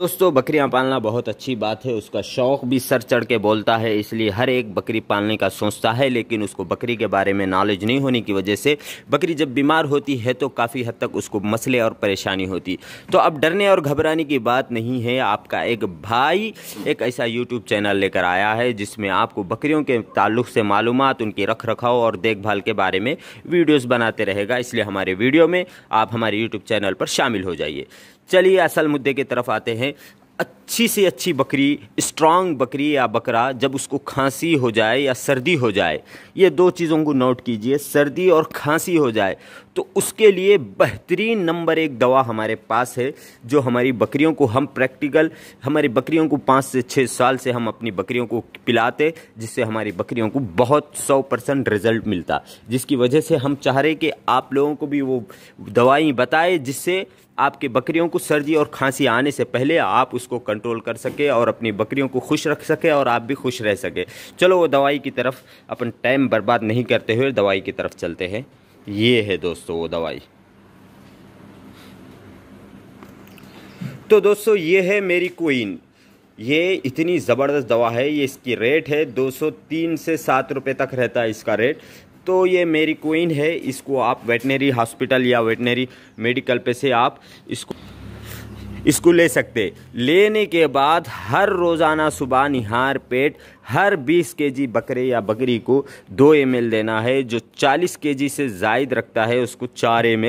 दोस्तों बकरियां पालना बहुत अच्छी बात है उसका शौक़ भी सर चढ़ के बोलता है इसलिए हर एक बकरी पालने का सोचता है लेकिन उसको बकरी के बारे में नॉलेज नहीं होने की वजह से बकरी जब बीमार होती है तो काफ़ी हद तक उसको मसले और परेशानी होती तो अब डरने और घबराने की बात नहीं है आपका एक भाई एक ऐसा यूट्यूब चैनल लेकर आया है जिसमें आपको बकरियों के ताल्लुक से मालूम उनकी रख रखाव और देखभाल के बारे में वीडियोज़ बनाते रहेगा इसलिए हमारे वीडियो में आप हमारे यूट्यूब चैनल पर शामिल हो जाइए चलिए असल मुद्दे की तरफ आते हैं अच्छी से अच्छी बकरी स्ट्रांग बकरी या बकरा जब उसको खांसी हो जाए या सर्दी हो जाए ये दो चीज़ों को नोट कीजिए सर्दी और खांसी हो जाए तो उसके लिए बेहतरीन नंबर एक दवा हमारे पास है जो हमारी बकरियों को हम प्रैक्टिकल हमारी बकरियों को पाँच से छः साल से हम अपनी बकरियों को पिलाते जिससे हमारी बकरियों को बहुत सौ परसेंट रिजल्ट मिलता जिसकी वजह से हम चाह रहे कि आप लोगों को भी वो दवाई बताए जिससे आपके बकरियों को सर्दी और खांसी आने से पहले आप उसको कर कंट्रोल कर सके और अपनी बकरियों को खुश रख सके और आप भी खुश रह सके चलो वो दवाई की तरफ अपन टाइम बर्बाद नहीं करते हुए दवाई की तरफ चलते हैं ये है दोस्तों वो दवाई तो दोस्तों ये है मेरी कोइन ये इतनी ज़बरदस्त दवा है ये इसकी रेट है 203 से सात रुपये तक रहता है इसका रेट तो ये मेरी कोइन है इसको आप वेटनरी हॉस्पिटल या वेटनरी मेडिकल पे से आप इसको इसको ले सकते लेने के बाद हर रोज़ाना सुबह निहार पेट हर 20 केजी बकरे या बकरी को दो एम देना है जो 40 केजी से जायद रखता है उसको चार एम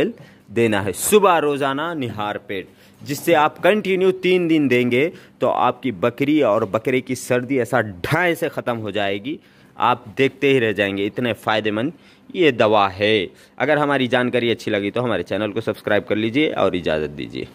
देना है सुबह रोज़ाना निहार पेट जिससे आप कंटिन्यू तीन दिन देंगे तो आपकी बकरी और बकरे की सर्दी ऐसा ढाए से ख़त्म हो जाएगी आप देखते ही रह जाएंगे इतने फ़ायदेमंद ये दवा है अगर हमारी जानकारी अच्छी लगी तो हमारे चैनल को सब्सक्राइब कर लीजिए और इजाज़त दीजिए